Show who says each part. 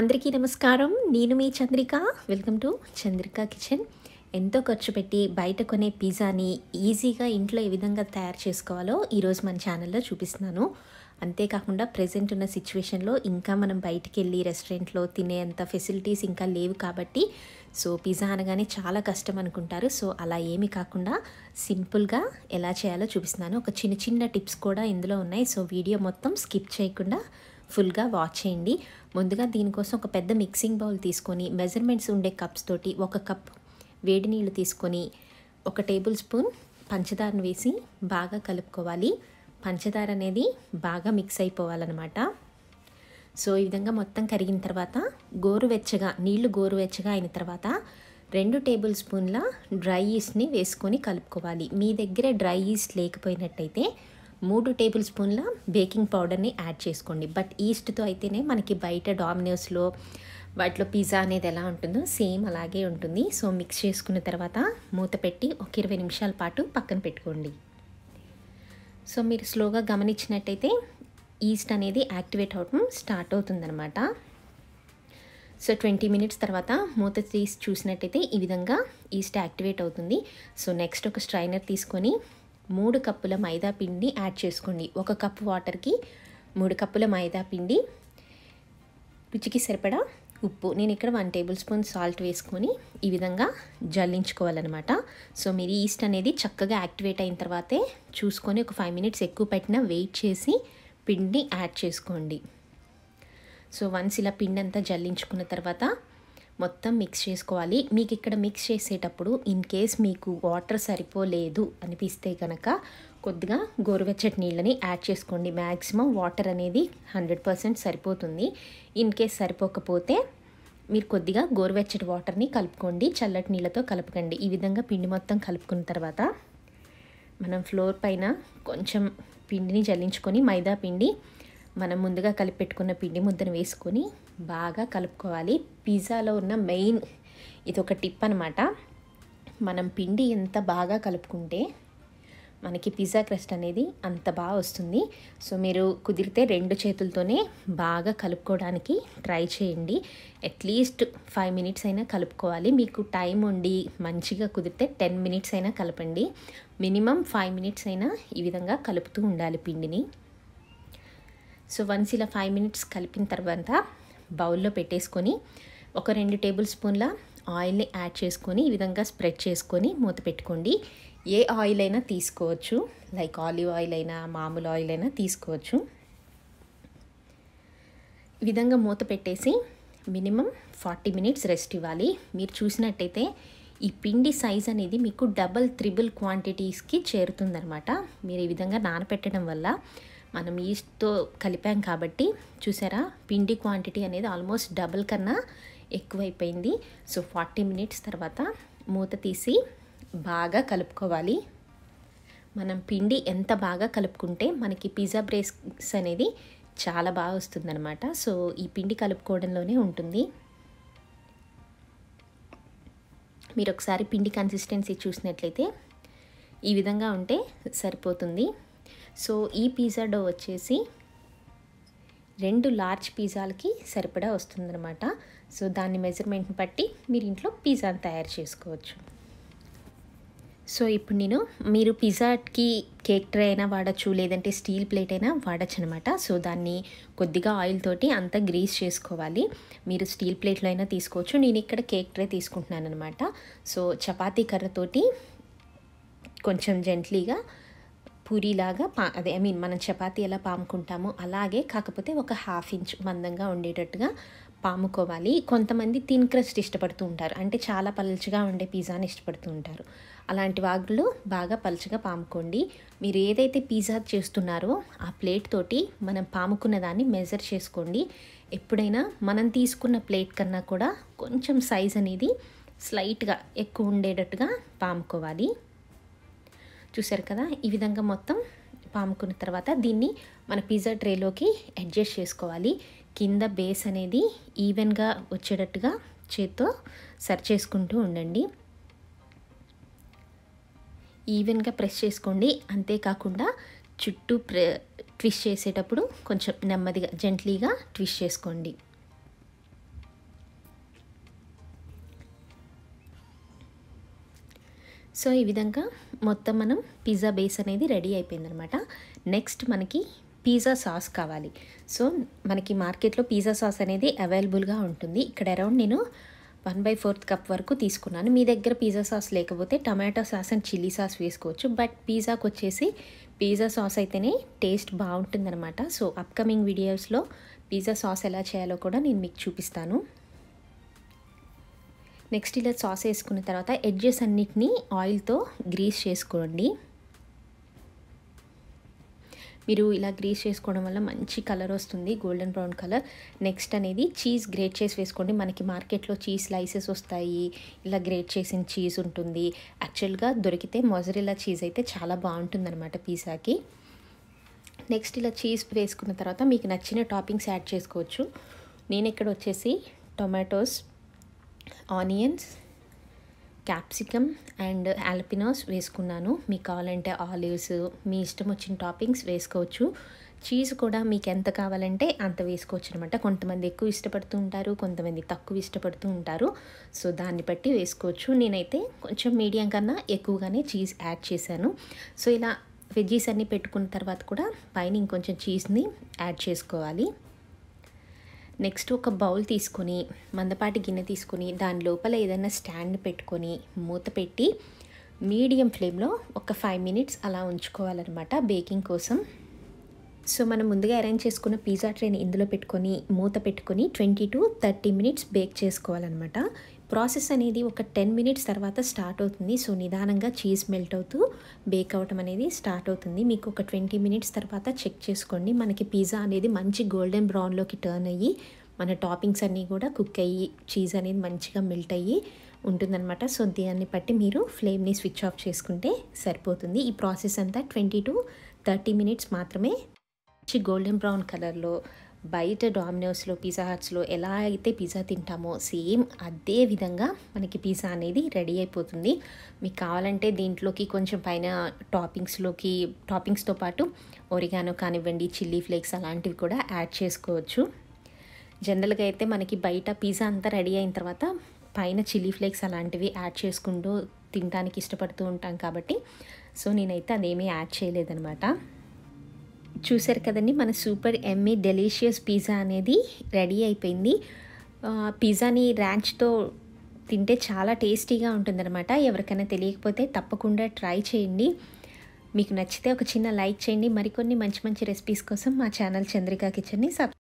Speaker 1: అందరికీ నమస్కారం నేను మీ Chandrika welcome to Chandrika kitchen ఎంతో ఖర్చు పెట్టి బయట కొనే పిజ్జాని ఈజీగా ఇంట్లో ఏ విధంగా తయారు చేసుకోవాలో ఈరోజు మన ఛానల్లో చూపిస్తున్నాను అంతేకాకుండా ప్రజెంట్ ఉన్న సిచ్యువేషన్లో ఇంకా మనం బయటికి వెళ్ళి రెస్టారెంట్లో తినేంత ఫెసిలిటీస్ ఇంకా లేవు కాబట్టి సో పిజ్జా అనగానే చాలా కష్టం అనుకుంటారు సో అలా ఏమి కాకుండా సింపుల్గా ఎలా చేయాలో చూపిస్తున్నాను ఒక చిన్న చిన్న టిప్స్ కూడా ఇందులో ఉన్నాయి సో వీడియో మొత్తం స్కిప్ చేయకుండా ఫుల్గా వాచ్ చేయండి ముందుగా దీనికోసం ఒక పెద్ద మిక్సింగ్ బౌల్ తీసుకొని మెజర్మెంట్స్ ఉండే కప్స్ తోటి ఒక కప్ వేడి నీళ్ళు తీసుకొని ఒక టేబుల్ స్పూన్ పంచదారను వేసి బాగా కలుపుకోవాలి పంచదార అనేది బాగా మిక్స్ అయిపోవాలన్నమాట సో ఈ విధంగా మొత్తం కరిగిన తర్వాత గోరువెచ్చగా నీళ్లు గోరువెచ్చగా అయిన తర్వాత రెండు టేబుల్ స్పూన్ల డ్రై ఈస్ట్ని వేసుకొని కలుపుకోవాలి మీ దగ్గర డ్రై ఈస్ట్ లేకపోయినట్టయితే మూడు టేబుల్ స్పూన్ల బేకింగ్ పౌడర్ని యాడ్ చేసుకోండి బట్ ఈస్ట్తో అయితేనే మనకి బయట డామినోస్లో వాటిలో పిజ్జా అనేది ఎలా ఉంటుందో సేమ్ అలాగే ఉంటుంది సో మిక్స్ చేసుకున్న తర్వాత మూత పెట్టి ఒక ఇరవై నిమిషాల పాటు పక్కన పెట్టుకోండి సో మీరు స్లోగా గమనించినట్టయితే ఈస్ట్ అనేది యాక్టివేట్ అవటం స్టార్ట్ అవుతుందనమాట సో ట్వంటీ మినిట్స్ తర్వాత మూత తీసి చూసినట్టయితే ఈ విధంగా ఈస్ట్ యాక్టివేట్ అవుతుంది సో నెక్స్ట్ ఒక స్ట్రైనర్ తీసుకొని మూడు కప్పుల మైదా పిండిని యాడ్ చేసుకోండి ఒక కప్పు వాటర్కి మూడు కప్పుల మైదా పిండి రుచికి సరిపడా ఉప్పు నేను ఇక్కడ వన్ టేబుల్ స్పూన్ సాల్ట్ వేసుకొని ఈ విధంగా జల్లించుకోవాలన్నమాట సో మీరు ఈస్ట్ అనేది చక్కగా యాక్టివేట్ అయిన తర్వాతే చూసుకొని ఒక ఫైవ్ మినిట్స్ ఎక్కువ పెట్టినా వెయిట్ చేసి పిండిని యాడ్ చేసుకోండి సో వన్స్ ఇలా పిండి అంతా జల్లించుకున్న తర్వాత మొత్తం మిక్స్ చేసుకోవాలి మీకు ఇక్కడ మిక్స్ చేసేటప్పుడు ఇన్ కేస్ మీకు వాటర్ సరిపోలేదు అనిపిస్తే కనుక కొద్దిగా గోరువెచ్చటి నీళ్ళని యాడ్ చేసుకోండి మ్యాక్సిమం వాటర్ అనేది హండ్రెడ్ పర్సెంట్ సరిపోతుంది ఇన్ కేస్ సరిపోకపోతే మీరు కొద్దిగా గోరువెచ్చటి వాటర్ని కలుపుకోండి చల్లటి నీళ్ళతో కలపకండి ఈ విధంగా పిండి మొత్తం కలుపుకున్న తర్వాత మనం ఫ్లోర్ పైన కొంచెం పిండిని జల్లించుకొని మైదా పిండి మనం ముందుగా కలిపి పెట్టుకున్న పిండి ముద్దను వేసుకొని బాగా కలుపుకోవాలి పిజ్జాలో ఉన్న మెయిన్ ఇది ఒక టిప్ అనమాట మనం పిండి ఎంత బాగా కలుపుకుంటే మనకి పిజ్జా క్రస్ట్ అనేది అంత బాగా వస్తుంది సో మీరు కుదిరితే రెండు చేతులతోనే బాగా కలుపుకోవడానికి ట్రై చేయండి అట్లీస్ట్ ఫైవ్ మినిట్స్ అయినా కలుపుకోవాలి మీకు టైం ఉండి మంచిగా కుదిరితే టెన్ మినిట్స్ అయినా కలపండి మినిమం ఫైవ్ మినిట్స్ అయినా ఈ విధంగా కలుపుతూ ఉండాలి పిండిని సో వన్స్ ఇలా ఫైవ్ మినిట్స్ కలిపిన తర్వాత బౌల్లో పెట్టేసుకొని ఒక రెండు టేబుల్ స్పూన్ల ఆయిల్ని యాడ్ చేసుకొని ఈ విధంగా స్ప్రెడ్ చేసుకొని మూత పెట్టుకోండి ఏ ఆయిల్ అయినా తీసుకోవచ్చు లైక్ ఆలివ్ ఆయిల్ అయినా మామూలు ఆయిల్ అయినా తీసుకోవచ్చు ఈ విధంగా మూత పెట్టేసి మినిమం ఫార్టీ మినిట్స్ రెస్ట్ ఇవ్వాలి మీరు చూసినట్టయితే ఈ పిండి సైజ్ అనేది మీకు డబల్ త్రిబుల్ క్వాంటిటీస్కి చేరుతుందనమాట మీరు ఈ విధంగా నానపెట్టడం వల్ల మనం ఈస్ట్తో కలిపాం కాబట్టి చూసారా పిండి క్వాంటిటీ అనేది ఆల్మోస్ట్ డబుల్ కన్నా ఎక్కువైపోయింది సో ఫార్టీ మినిట్స్ తర్వాత మూత తీసి బాగా కలుపుకోవాలి మనం పిండి ఎంత బాగా కలుపుకుంటే మనకి పిజ్జా బ్రేస్ అనేది చాలా బాగా వస్తుందన్నమాట సో ఈ పిండి కలుపుకోవడంలోనే ఉంటుంది మీరు ఒకసారి పిండి కన్సిస్టెన్సీ చూసినట్లయితే ఈ విధంగా ఉంటే సరిపోతుంది సో ఈ పిజ్జా డో వచ్చేసి రెండు లార్జ్ పిజ్జాలకి సరిపడా వస్తుందన్నమాట సో దాని మెజర్మెంట్ని బట్టి మీరు ఇంట్లో పిజ్జాని తయారు చేసుకోవచ్చు సో ఇప్పుడు నేను మీరు పిజ్జాకి కేక్ ట్రే అయినా వాడచ్చు లేదంటే స్టీల్ ప్లేట్ అయినా వాడచ్చు అనమాట సో దాన్ని కొద్దిగా ఆయిల్ తోటి అంతా గ్రీస్ చేసుకోవాలి మీరు స్టీల్ ప్లేట్లో అయినా తీసుకోవచ్చు నేను ఇక్కడ కేక్ ట్రే తీసుకుంటున్నాను అనమాట సో చపాతీ కర్రతోటి కొంచెం జెంట్లీగా పూరీలాగా పా అదే ఐ మీన్ మనం చపాతి ఎలా పాముకుంటామో అలాగే కాకపోతే ఒక హాఫ్ ఇంచ్ మందంగా ఉండేటట్టుగా పాముకోవాలి కొంతమంది థిన్ క్రస్ట్ ఇష్టపడుతూ ఉంటారు అంటే చాలా పలుచగా ఉండే పిజ్జాని ఇష్టపడుతూ ఉంటారు అలాంటి వాగులు బాగా పలుచగా పాముకోండి మీరు ఏదైతే పిజ్జా చేస్తున్నారో ఆ ప్లేట్ తోటి మనం పాముకున్న దాన్ని మెజర్ చేసుకోండి ఎప్పుడైనా మనం తీసుకున్న ప్లేట్ కన్నా కూడా కొంచెం సైజ్ అనేది స్లైట్గా ఎక్కువ ఉండేటట్టుగా పాముకోవాలి చూసారు కదా ఈ విధంగా మొత్తం పాముకున్న తర్వాత దీన్ని మన పిజ్జా ట్రేలోకి అడ్జస్ట్ చేసుకోవాలి కింద బేస్ అనేది ఈవెన్గా వచ్చేటట్టుగా చేత్తో సర్చ్ చేసుకుంటూ ఉండండి ఈవెన్గా ప్రెస్ చేసుకోండి అంతేకాకుండా చుట్టూ ప్రె ట్విస్ట్ చేసేటప్పుడు కొంచెం నెమ్మదిగా జెంట్లీగా ట్విస్ట్ చేసుకోండి సో ఈ విధంగా మొత్తం మనం పిజ్జా బేస్ అనేది రెడీ అయిపోయిందనమాట నెక్స్ట్ మనకి పిజ్జా సాస్ కావాలి సో మనకి మార్కెట్లో పిజ్జా సాస్ అనేది అవైలబుల్గా ఉంటుంది ఇక్కడ అరౌండ్ నేను వన్ బై ఫోర్త్ కప్ వరకు తీసుకున్నాను మీ దగ్గర పిజ్జా సాస్ లేకపోతే tomato sauce and chilli sauce వేసుకోవచ్చు బట్ పిజ్జాకి వచ్చేసి పిజ్జా సాస్ అయితేనే టేస్ట్ బాగుంటుందన్నమాట సో అప్కమింగ్ వీడియోస్లో పిజ్జా సాస్ ఎలా చేయాలో కూడా నేను మీకు చూపిస్తాను నెక్స్ట్ ఇలా సాస్ వేసుకున్న తర్వాత ఎడ్జెస్ అన్నిటినీ ఆయిల్తో గ్రీస్ చేసుకోండి మీరు ఇలా గ్రీస్ చేసుకోవడం వల్ల మంచి కలర్ వస్తుంది గోల్డెన్ బ్రౌన్ కలర్ నెక్స్ట్ అనేది చీజ్ గ్రేట్ చేసి వేసుకోండి మనకి మార్కెట్లో చీజ్ స్లైసెస్ వస్తాయి ఇలా గ్రేట్ చేసిన చీజ్ ఉంటుంది యాక్చువల్గా దొరికితే మొజరిలా చీజ్ అయితే చాలా బాగుంటుంది అనమాట పిజ్జాకి నెక్స్ట్ ఇలా చీజ్ వేసుకున్న తర్వాత మీకు నచ్చిన టాపింగ్స్ యాడ్ చేసుకోవచ్చు నేను ఇక్కడ వచ్చేసి tomatoes onions capsicum and jalapenos వేసుకున్నాను మీకు కావాలంటే ఆలివ్స్ మీ ఇష్టం వచ్చిన టాపింగ్స్ వేసుకోవచ్చు చీజ్ కూడా మీకు ఎంత కావాలంటే అంత వేసుకోవచ్చు అనమాట కొంతమంది ఎక్కువ ఇష్టపడుతూ ఉంటారు కొంతమంది తక్కువ ఇష్టపడుతూ ఉంటారు సో దాన్ని బట్టి వేసుకోవచ్చు నేనైతే కొంచెం మీడియం కన్నా ఎక్కువగానే చీజ్ యాడ్ చేశాను సో ఇలా వెజ్జీస్ అన్నీ పెట్టుకున్న తర్వాత కూడా పైన ఇంకొంచెం చీజ్ని యాడ్ చేసుకోవాలి నెక్స్ట్ ఒక బౌల్ తీసుకొని మందపాటి గిన్నె తీసుకొని దాని లోపల ఏదైనా స్టాండ్ పెట్టుకొని మూత పెట్టి మీడియం ఫ్లేమ్లో ఒక ఫైవ్ మినిట్స్ అలా ఉంచుకోవాలన్నమాట బేకింగ్ కోసం సో మనం ముందుగా అరేంజ్ చేసుకున్న పిజ్జా ట్రేని ఇందులో పెట్టుకొని మూత పెట్టుకొని twenty to thirty minutes bake చేసుకోవాలన్నమాట ప్రాసెస్ అనేది ఒక టెన్ మినిట్స్ తర్వాత స్టార్ట్ అవుతుంది సో నిదానంగా చీజ్ మెల్ట్ అవుతూ బేక్ అవటం అనేది స్టార్ట్ అవుతుంది మీకు ఒక ట్వంటీ మినిట్స్ తర్వాత చెక్ చేసుకోండి మనకి పిజ్జా అనేది మంచి గోల్డెన్ బ్రౌన్లోకి టర్న్ అయ్యి మన టాపింగ్స్ అన్నీ కూడా కుక్ అయ్యి చీజ్ అనేది మంచిగా మెల్ట్ అయ్యి ఉంటుందన్నమాట సో దాన్ని బట్టి మీరు ఫ్లేమ్ని స్విచ్ ఆఫ్ చేసుకుంటే సరిపోతుంది ఈ ప్రాసెస్ అంతా ట్వంటీ టు థర్టీ మినిట్స్ మాత్రమే మంచి గోల్డెన్ బ్రౌన్ కలర్లో బయట డామినోస్లో పిజ్జా హట్స్లో ఎలా అయితే పిజ్జా తింటామో సేమ్ అదే విధంగా మనకి పిజ్జా అనేది రెడీ అయిపోతుంది మీకు కావాలంటే దీంట్లోకి కొంచెం పైన టాపింగ్స్లోకి టాపింగ్స్తో పాటు ఒరిగానో కానివ్వండి చిల్లీ ఫ్లేక్స్ అలాంటివి కూడా యాడ్ చేసుకోవచ్చు జనరల్గా అయితే మనకి బయట పిజ్జా అంతా రెడీ అయిన తర్వాత పైన చిల్లీ ఫ్లేక్స్ అలాంటివి యాడ్ చేసుకుంటూ తినడానికి ఇష్టపడుతూ ఉంటాం కాబట్టి సో నేనైతే అదేమీ యాడ్ చేయలేదనమాట చూసారు కదండి మన సూపర్ ఎమ్మీ డెలీషియస్ పిజ్జా అనేది రెడీ అయిపోయింది పిజ్జాని ర్యాంచ్తో తింటే చాలా టేస్టీగా ఉంటుందన్నమాట ఎవరికైనా తెలియకపోతే తప్పకుండా ట్రై చేయండి మీకు నచ్చితే ఒక చిన్న లైక్ చేయండి మరికొన్ని మంచి మంచి రెసిపీస్ కోసం మా ఛానల్ చంద్రికా కిచెన్ని సబ్